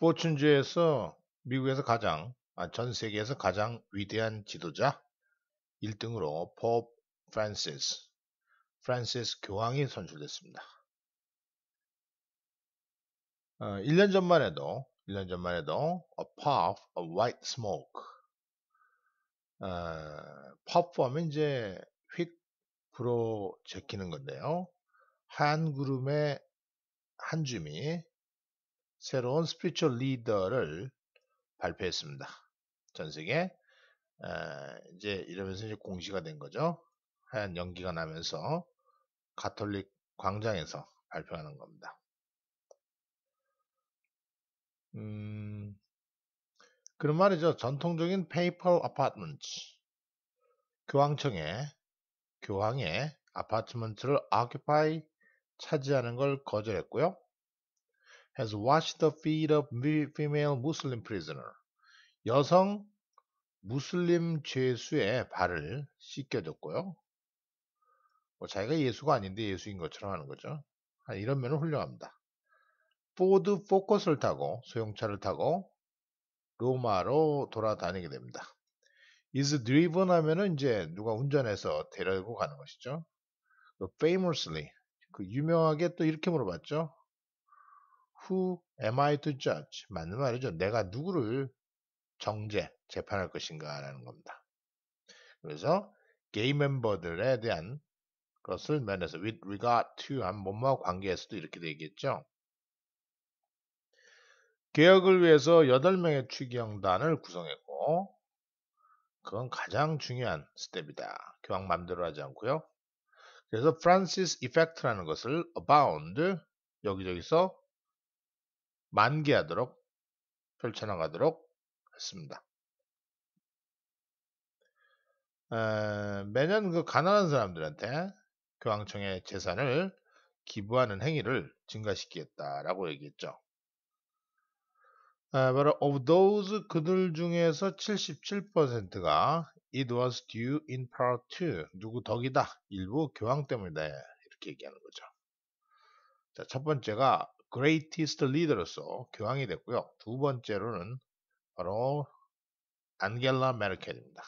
포춘주에서 미국에서 가장, 아, 전 세계에서 가장 위대한 지도자 1등으로 포프 프란시스, 프란시스 교황이 선출됐습니다. 어, 1년 전만 해도 1년 전만 해도 a puff of white smoke 어, puff 하면 이제 휙 불어 제끼는 건데요. 한 구름에 한 줌이 새로운 스피리추얼 리더를 발표했습니다. 전 세계 아, 이제 이러면서 이제 공시가 된 거죠. 하얀 연기가 나면서 가톨릭 광장에서 발표하는 겁니다. 음, 그런 말이죠. 전통적인 페이퍼 아파트먼트 교황청의 교황의 아파트먼트를 아큐파이 차지하는 걸 거절했고요. has washed the feet of female Muslim prisoner. 여성 무슬림 죄수의 발을 씻겨줬고요. 뭐 자기가 예수가 아닌데 예수인 것처럼 하는 거죠. 아, 이런 면은 훌륭합니다. 포드 포커스를 타고 소형차를 타고 로마로 돌아다니게 됩니다. is driven 하면은 이제 누가 운전해서 데려고 가는 것이죠. 그 famously 그 유명하게 또 이렇게 물어봤죠. Who am I to judge? 맞는 말이죠. 내가 누구를 정제 재판할 것인가 라는 겁니다. 그래서 게이 멤버들에 대한 것을 면해서 with regard to 한 몸과 관계에서도 이렇게 되겠죠. 개혁을 위해서 8명의 추경단을 구성했고 그건 가장 중요한 스텝이다. 교황 맘대로 하지 않고요. 그래서 프란시스 이펙트라는 것을 abound 여기저기서 만개하도록 펼쳐나가도록 했습니다. 에, 어, 매년 그 가난한 사람들한테 교황청의 재산을 기부하는 행위를 증가시키겠다라고 얘기했죠. 아, 바로 of those 그들 중에서 77%가 it was due in part to 누구 덕이다 일부 교황 때문이다 이렇게 얘기하는 거죠. 자, 첫 번째가 greatest leader로서 교황이 됐고요. 두 번째로는 바로 안겔라 메르켈입니다.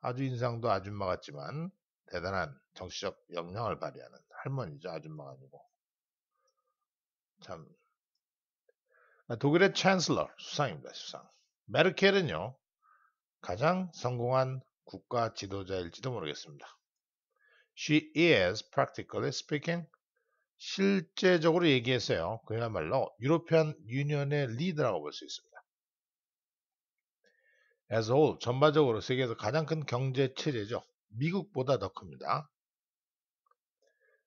아주 인상도 아줌마 같지만 대단한 정치적 역량을 발휘하는 할머니죠. 아줌마가 아니고. 참. 아, 독일의 찬슬러 수상입니다. 수상. 메르켈은요. 가장 성공한 국가 지도자일지도 모르겠습니다. She is practically speaking 실제적으로 얘기했어요. 그야말로 유로피안 유니언의 리드라고 볼 수 있습니다. as all 전반적으로 세계에서 가장 큰 경제 체제죠. 미국보다 더 큽니다.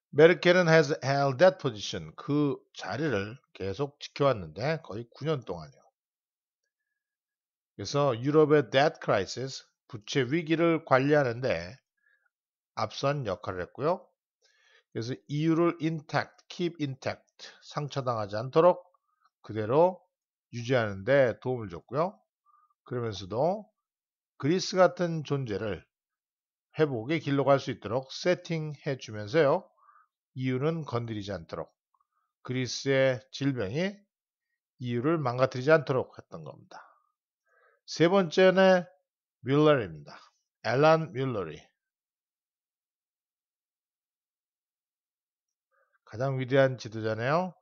메르켈은 has held that position 그 자리를 계속 지켜왔는데 거의 9년 동안이요. 그래서 유럽의 debt crisis 부채 위기를 관리하는데 앞선 역할을 했고요. 그래서 이유를 intact, keep intact, 상처당하지 않도록 그대로 유지하는데 도움을 줬고요. 그러면서도 그리스 같은 존재를 회복의 길로 갈 수 있도록 세팅해 주면서요. 이유는 건드리지 않도록 그리스의 질병이 이유를 망가뜨리지 않도록 했던 겁니다. 세 번째는 뮬러입니다. 앨런 뮬러리. 가장 위대한 지도자네요.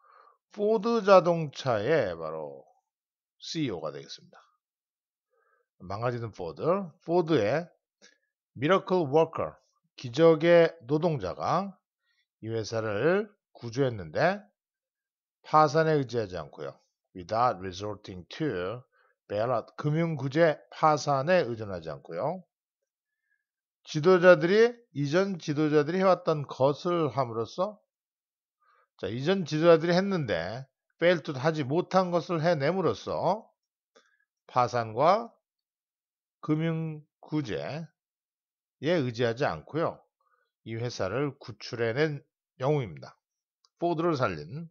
포드 자동차의 바로 CEO가 되겠습니다. 망가지는 포드, 포드의 미러클 워커, 기적의 노동자가 이 회사를 구조했는데 파산에 의지하지 않고요. without resorting to bailout, 금융구제 파산에 의존하지 않고요. 지도자들이 이전 지도자들이 해왔던 것을 함으로써 자, 이전 지도자들이 했는데 f a i 하지 못한 것을 해냄으로써 파산과 금융 구제에 의지하지 않고요. 이 회사를 구출해낸 영웅입니다. 포드를 살린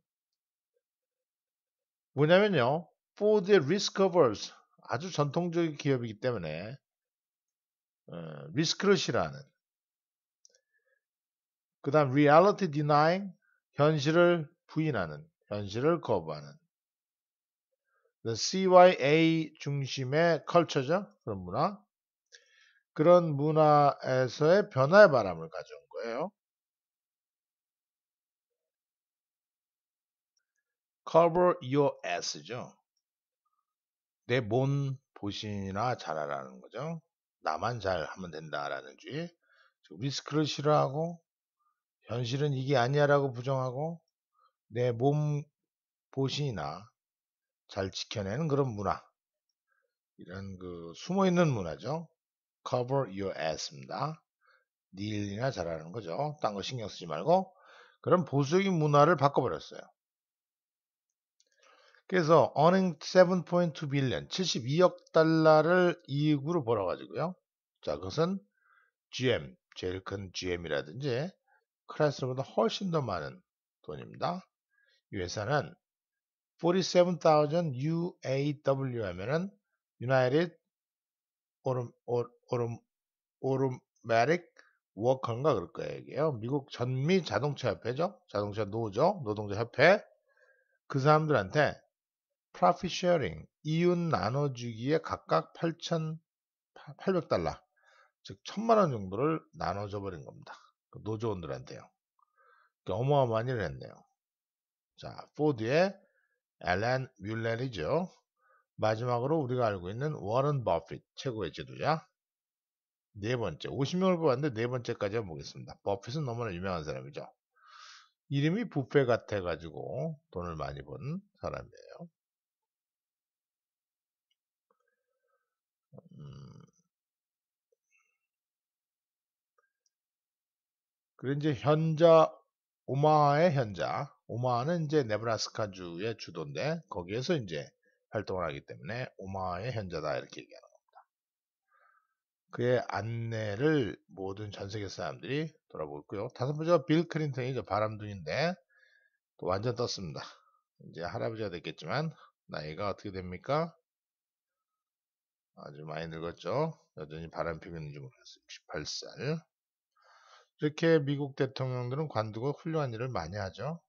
뭐냐면요. 포드의 리스커버스 아주 전통적인 기업이기 때문에 리스크러시라는 그 다음 리얼리티 디나 y 현실을 부인하는, 현실을 거부하는. CYA 중심의 컬처죠. 그런 문화. 그런 문화에서의 변화의 바람을 가져온 거예요. cover your ass죠. 내 몸보시나 잘하라는 거죠. 나만 잘하면 된다라는 주의. 리스크를 싫어하고 현실은 이게 아니야라고 부정하고 내 몸 보신이나 잘 지켜내는 그런 문화 이런 그 숨어있는 문화죠. cover your ass입니다. 네 일이나 잘하는 거죠. 딴 거 신경 쓰지 말고 그런 보수적인 문화를 바꿔버렸어요. 그래서 earning 7.2 billion, 72억 달러를 이익으로 벌어가지고요. 자, 그것은 GM, 제일 큰 GM이라든지 크라이스룸보다 훨씬 더 많은 돈입니다. 이 회사는 47,000 UAW 하면은 United Automatic 워커인가 그럴 거예요. 미국 전미 자동차 협회죠. 자동차 노조, 노동자 협회. 그 사람들한테 프라피 쉐어링, 이윤 나눠주기에 각각 8,800달러, 즉 1,000만 원 정도를 나눠줘 버린 겁니다. 그 노조원들한테요. 그러니까 어마어마한 일을 했네요. 자, 포드의 앨런 뮬렐이죠. 마지막으로 우리가 알고 있는 워런 버핏, 최고의 지도자. 네 번째, 50명을 뽑았는데 네 번째까지 한번 보겠습니다. 버핏은 너무나 유명한 사람이죠. 이름이 부페 같아가지고 돈을 많이 번 사람이에요. 그리고 이제 현자 오마하의 현자 오마하는 이제 네브라스카주의 주도인데 거기에서 이제 활동을 하기 때문에 오마하의 현자다 이렇게 얘기하는 겁니다. 그의 안내를 모든 전 세계 사람들이 돌아보고 있고요. 다섯 번째가 빌 클린턴이 저 바람둥인데 또 완전 떴습니다. 이제 할아버지가 됐겠지만 나이가 어떻게 됩니까? 아주 많이 늙었죠. 여전히 바람 피우는지 모르겠어요. 68살. 이렇게 미국 대통령들은 관두고 훌륭한 일을 많이 하죠.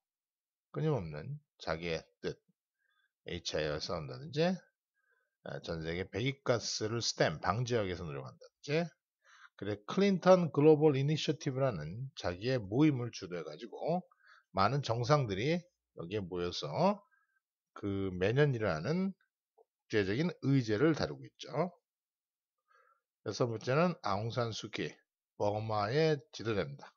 끊임없는 자기의 뜻, HIR 싸운다든지, 아, 전 세계 배기가스를 스탬, 방지하기에서 노력한다든지, 그래 클린턴 글로벌 이니셔티브라는 자기의 모임을 주도해가지고 많은 정상들이 여기에 모여서 그 매년 일하는 국제적인 의제를 다루고 있죠. 여섯 번째는 아웅산 수키. 멍마에 지르냅니다.